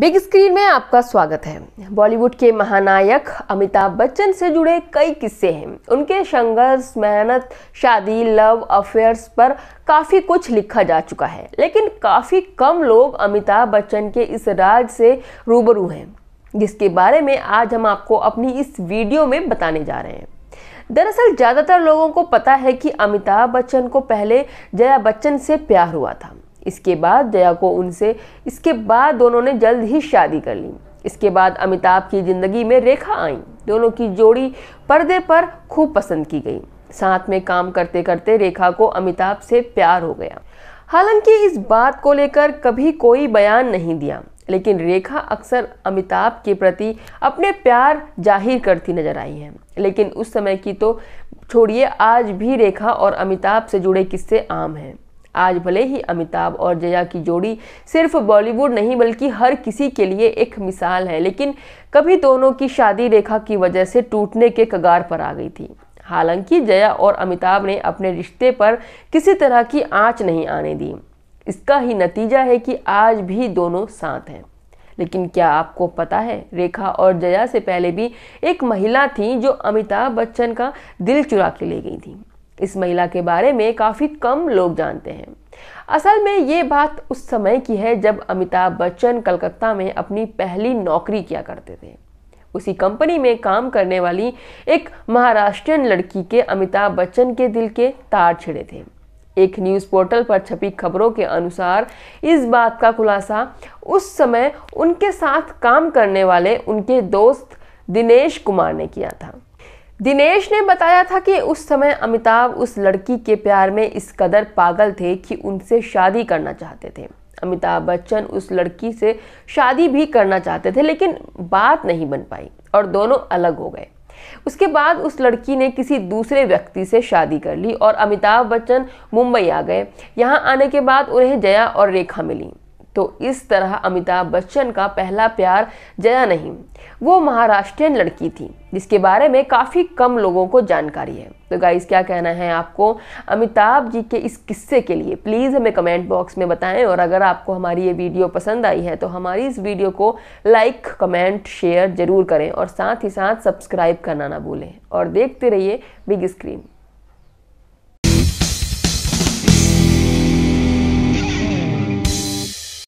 big screen में आपका स्वागत है बॉलीवुड के महानायक अमिताभ बच्चन से जुड़े कई किस्से हैं उनके संघर्ष मेहनत शादी लव अफेयर्स पर काफ़ी कुछ लिखा जा चुका है लेकिन काफ़ी कम लोग अमिताभ बच्चन के इस राज से रूबरू हैं जिसके बारे में आज हम आपको अपनी इस वीडियो में बताने जा रहे हैं दरअसल ज़्यादातर लोगों को पता है कि अमिताभ बच्चन को पहले जया बच्चन से प्यार हुआ था इसके बाद जया को उनसे इसके बाद दोनों ने जल्द ही शादी कर ली इसके बाद अमिताभ की ज़िंदगी में रेखा आई दोनों की जोड़ी पर्दे पर खूब पसंद की गई साथ में काम करते करते रेखा को अमिताभ से प्यार हो गया हालांकि इस बात को लेकर कभी कोई बयान नहीं दिया लेकिन रेखा अक्सर अमिताभ के प्रति अपने प्यार जाहिर करती नजर आई है लेकिन उस समय की तो छोड़िए आज भी रेखा और अमिताभ से जुड़े किस्से आम हैं आज भले ही अमिताभ और जया की जोड़ी सिर्फ बॉलीवुड नहीं बल्कि हर किसी के लिए एक मिसाल है लेकिन कभी दोनों की शादी रेखा की वजह से टूटने के कगार पर आ गई थी हालांकि जया और अमिताभ ने अपने रिश्ते पर किसी तरह की आँच नहीं आने दी इसका ही नतीजा है कि आज भी दोनों साथ हैं लेकिन क्या आपको पता है रेखा और जया से पहले भी एक महिला थी जो अमिताभ बच्चन का दिल चुरा के ले गई थी इस महिला के बारे में काफ़ी कम लोग जानते हैं असल में ये बात उस समय की है जब अमिताभ बच्चन कलकत्ता में अपनी पहली नौकरी किया करते थे उसी कंपनी में काम करने वाली एक महाराष्ट्रियन लड़की के अमिताभ बच्चन के दिल के तार छिड़े थे एक न्यूज़ पोर्टल पर छपी खबरों के अनुसार इस बात का खुलासा उस समय उनके साथ काम करने वाले उनके दोस्त दिनेश कुमार ने किया था दिनेश ने बताया था कि उस समय अमिताभ उस लड़की के प्यार में इस कदर पागल थे कि उनसे शादी करना चाहते थे अमिताभ बच्चन उस लड़की से शादी भी करना चाहते थे लेकिन बात नहीं बन पाई और दोनों अलग हो गए उसके बाद उस लड़की ने किसी दूसरे व्यक्ति से शादी कर ली और अमिताभ बच्चन मुंबई आ गए यहाँ आने के बाद उन्हें जया और रेखा मिली तो इस तरह अमिताभ बच्चन का पहला प्यार जया नहीं वो महाराष्ट्रियन लड़की थी जिसके बारे में काफ़ी कम लोगों को जानकारी है तो गाइज क्या कहना है आपको अमिताभ जी के इस किस्से के लिए प्लीज़ हमें कमेंट बॉक्स में बताएं और अगर आपको हमारी ये वीडियो पसंद आई है तो हमारी इस वीडियो को लाइक कमेंट शेयर ज़रूर करें और साथ ही साथ सब्सक्राइब करना ना भूलें और देखते रहिए बिग स्क्रीन